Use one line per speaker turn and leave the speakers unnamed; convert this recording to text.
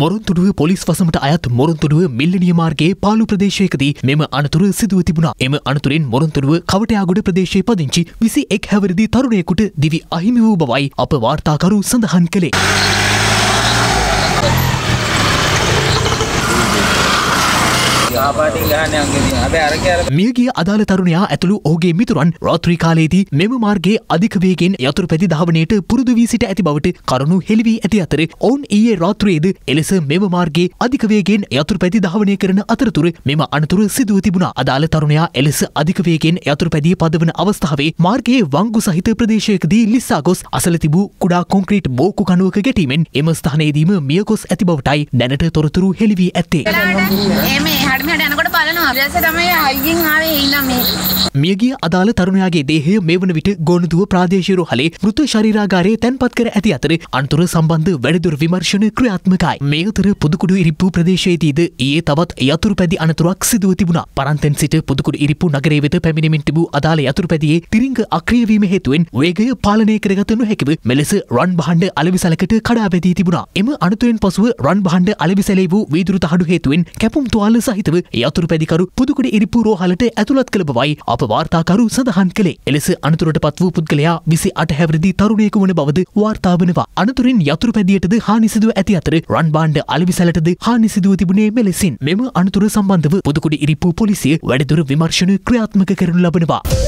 මොරන්තුඩුව police වසමට අයත් මොරන්තුඩුව මිල්ලනිය මාර්ගයේ පාලු ප්‍රදේශයකදී මෙම අනතුර සිදුව තිබුණා. එම අනතුරෙන් මොරන්තුඩුව කවටයාගොඩ ප්‍රදේශයේ පදිංචි 21 හැවිරිදි තරුණයෙකුට දිවි අහිමි වූ බවයි අප වාර්තාකරු සඳහන් කළේ. මියගේ අදාළ තරුණයා ඇතුළු ඔහුගේ මිතුරන් රාත්‍රී කාලයේදී මෙම මාර්ගයේ අධික වේගෙන් යතුරු පැදි ධාවනයට පුරුදු වී සිට ඇති බවට කරුණු හෙළිවී ඇති අතර ඔවුන් ඊයේ රාත්‍රියේද එලෙස මෙම මාර්ගයේ අධික වේගෙන් යතුරු පැදි ධාවනය කරන අතරතුර මෙම අනතුර සිදුව තිබුණා. අදාළ තරුණයා එලෙස අධික වේගෙන් යතුරු පැදිය පදවන අවස්ථාවේ මාර්ගයේ වංගු සහිත ප්‍රදේශයකදී ලිස්සා ගොස් අසල තිබූ කුඩා කොන්ක්‍රීට් බෝකු කණුවක ගැටීමෙන් එම ස්ථානයේදීම මියගොස් ඇති බවටයි දැනට තොරතුරු හෙළිවී ඇත්තේ. එහට ප්‍රදේශයට යනකොට බලනවා. ඊට තමයි අයියෙන් ආවේ ඊළඟ මේ. මියගිය අදාළ තරුණයාගේ දේහය මේ වන විට ගොනුදුව ප්‍රාදේශීය රෝහලේ මෘත ශරීරාගාරයේ තැන්පත් කර ඇති අතර අන්තර සම්බන්ධ වැඩිදුර විමර්ශන ක්‍රියාත්මකයි. මේ අතර පුදුකුඩු ඉරිප්පු ප්‍රදේශයේදීද ඊයේ තවත් යතුරුපැදි අනතුරක් සිදුව තිබුණා. පරන්තෙන් සිට පුදුකුඩු ඉරිප්පු නගරයේ වෙත පැමිණෙමින් තිබූ අදාළ යතුරුපැදියේ තිරිංග අක්‍රිය වීම හේතුවෙන් වේගය පාලනය කරගත නොහැකිව මෙලෙස රන් භාණ්ඩ අලවිසලකට කඩා වැදී තිබුණා. එම අනතුරෙන් පසුව රන් භාණ්ඩ අලවිසැලේ වූ වීදුරු තහඩු හේතුවෙන් කැපුම් තුවාල සහිතව ඒ අතුරුපැදිකරු පුදුකුඩ ඉරිපු රෝහලට ඇතුළත් කළ බවයි අප වාර්තාකරු සඳහන් කළේ. එලෙස අනතුරට පත් වූ පුද්ගලයා විසි අට හැවරදි තරුණයෙකු වන බවද වාර්තා වනවා. අනතුරින් යතුරුපැදියටද හානිසිදුව ඇති අතර රන් බාණ්ඩ අලිවිසලටද හානිසිදුව තිබුණේ මෙලෙසින් මෙම අනතුර සම්බන්ධව පුදුකුඩ ඉරිපු පොලිසිය වැඩදුර විමර්ශන ක්‍රියාත්මක කරනු ලබනවා.